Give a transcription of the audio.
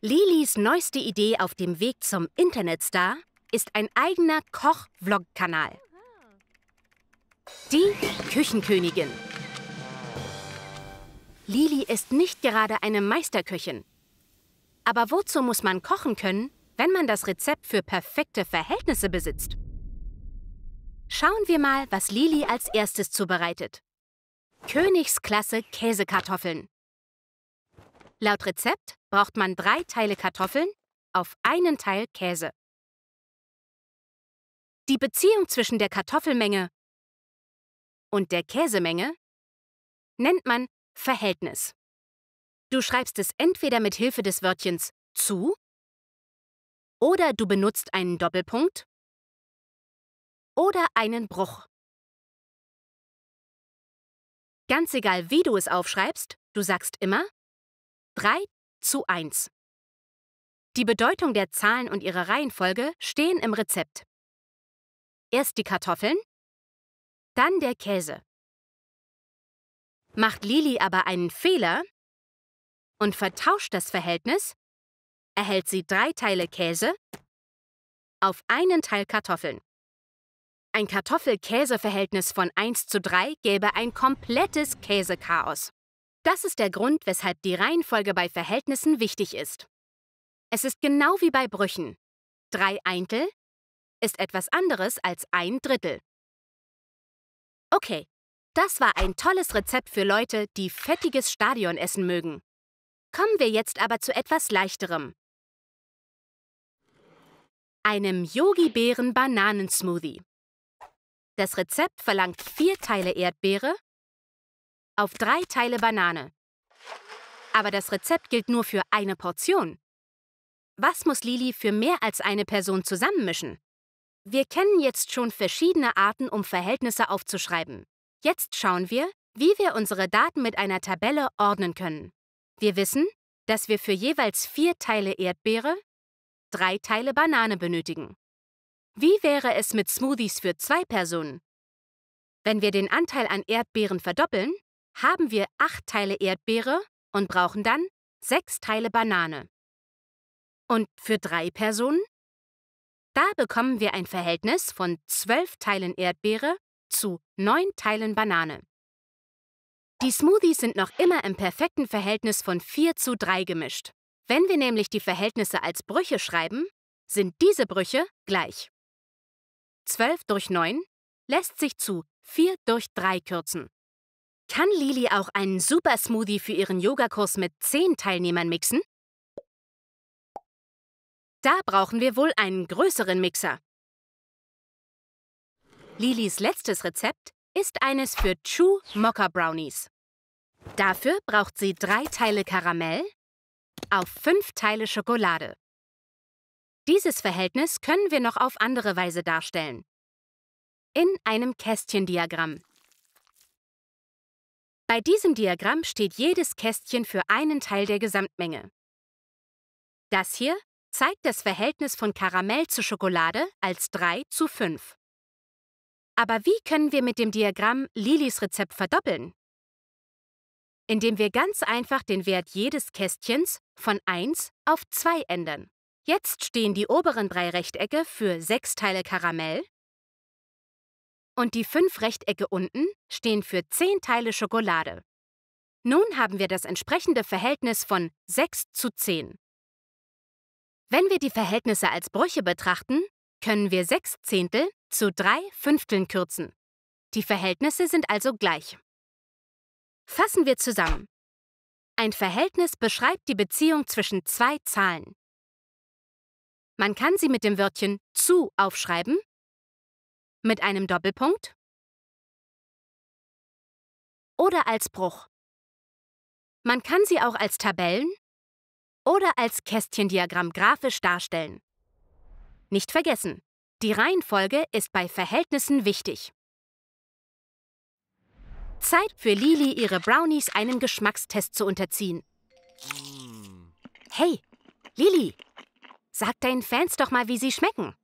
Lilis neueste Idee auf dem Weg zum Internetstar ist ein eigener Koch-Vlog-Kanal. Die Küchenkönigin. Lili ist nicht gerade eine Meisterköchin. Aber wozu muss man kochen können, wenn man das Rezept für perfekte Verhältnisse besitzt? Schauen wir mal, was Lili als erstes zubereitet. Königsklasse Käsekartoffeln. Laut Rezept braucht man drei Teile Kartoffeln auf einen Teil Käse. Die Beziehung zwischen der Kartoffelmenge und der Käsemenge nennt man Verhältnis. Du schreibst es entweder mit Hilfe des Wörtchens zu oder du benutzt einen Doppelpunkt oder einen Bruch. Ganz egal, wie du es aufschreibst, du sagst immer drei zu 1. Die Bedeutung der Zahlen und ihre Reihenfolge stehen im Rezept. Erst die Kartoffeln, dann der Käse. Macht Lili aber einen Fehler und vertauscht das Verhältnis, erhält sie drei Teile Käse auf einen Teil Kartoffeln. Ein Kartoffel-Käse-Verhältnis von 1 zu 3 gäbe ein komplettes Käsechaos. Das ist der Grund, weshalb die Reihenfolge bei Verhältnissen wichtig ist. Es ist genau wie bei Brüchen. Drei Eintel ist etwas anderes als ein Drittel. Okay, das war ein tolles Rezept für Leute, die fettiges Stadion essen mögen. Kommen wir jetzt aber zu etwas Leichterem. Einem yogi bären bananensmoothie Das Rezept verlangt vier Teile Erdbeere, auf drei Teile Banane. Aber das Rezept gilt nur für eine Portion. Was muss Lili für mehr als eine Person zusammenmischen? Wir kennen jetzt schon verschiedene Arten, um Verhältnisse aufzuschreiben. Jetzt schauen wir, wie wir unsere Daten mit einer Tabelle ordnen können. Wir wissen, dass wir für jeweils vier Teile Erdbeere drei Teile Banane benötigen. Wie wäre es mit Smoothies für zwei Personen? Wenn wir den Anteil an Erdbeeren verdoppeln, haben wir 8 Teile Erdbeere und brauchen dann 6 Teile Banane. Und für 3 Personen? Da bekommen wir ein Verhältnis von 12 Teilen Erdbeere zu 9 Teilen Banane. Die Smoothies sind noch immer im perfekten Verhältnis von 4 zu 3 gemischt. Wenn wir nämlich die Verhältnisse als Brüche schreiben, sind diese Brüche gleich. 12 durch 9 lässt sich zu 4 durch 3 kürzen. Kann Lili auch einen Super-Smoothie für ihren Yogakurs mit 10 Teilnehmern mixen? Da brauchen wir wohl einen größeren Mixer. Lilis letztes Rezept ist eines für Chew Mocha Brownies. Dafür braucht sie drei Teile Karamell auf fünf Teile Schokolade. Dieses Verhältnis können wir noch auf andere Weise darstellen. In einem Kästchendiagramm. Bei diesem Diagramm steht jedes Kästchen für einen Teil der Gesamtmenge. Das hier zeigt das Verhältnis von Karamell zu Schokolade als 3 zu 5. Aber wie können wir mit dem Diagramm Lilis Rezept verdoppeln? Indem wir ganz einfach den Wert jedes Kästchens von 1 auf 2 ändern. Jetzt stehen die oberen drei Rechtecke für 6 Teile Karamell, und die fünf Rechtecke unten stehen für 10 Teile Schokolade. Nun haben wir das entsprechende Verhältnis von 6 zu 10. Wenn wir die Verhältnisse als Brüche betrachten, können wir 6 Zehntel zu 3 Fünfteln kürzen. Die Verhältnisse sind also gleich. Fassen wir zusammen. Ein Verhältnis beschreibt die Beziehung zwischen zwei Zahlen. Man kann sie mit dem Wörtchen zu aufschreiben mit einem Doppelpunkt oder als Bruch. Man kann sie auch als Tabellen oder als Kästchendiagramm grafisch darstellen. Nicht vergessen, die Reihenfolge ist bei Verhältnissen wichtig. Zeit für Lili, ihre Brownies einen Geschmackstest zu unterziehen. Hey, Lili, sag deinen Fans doch mal, wie sie schmecken.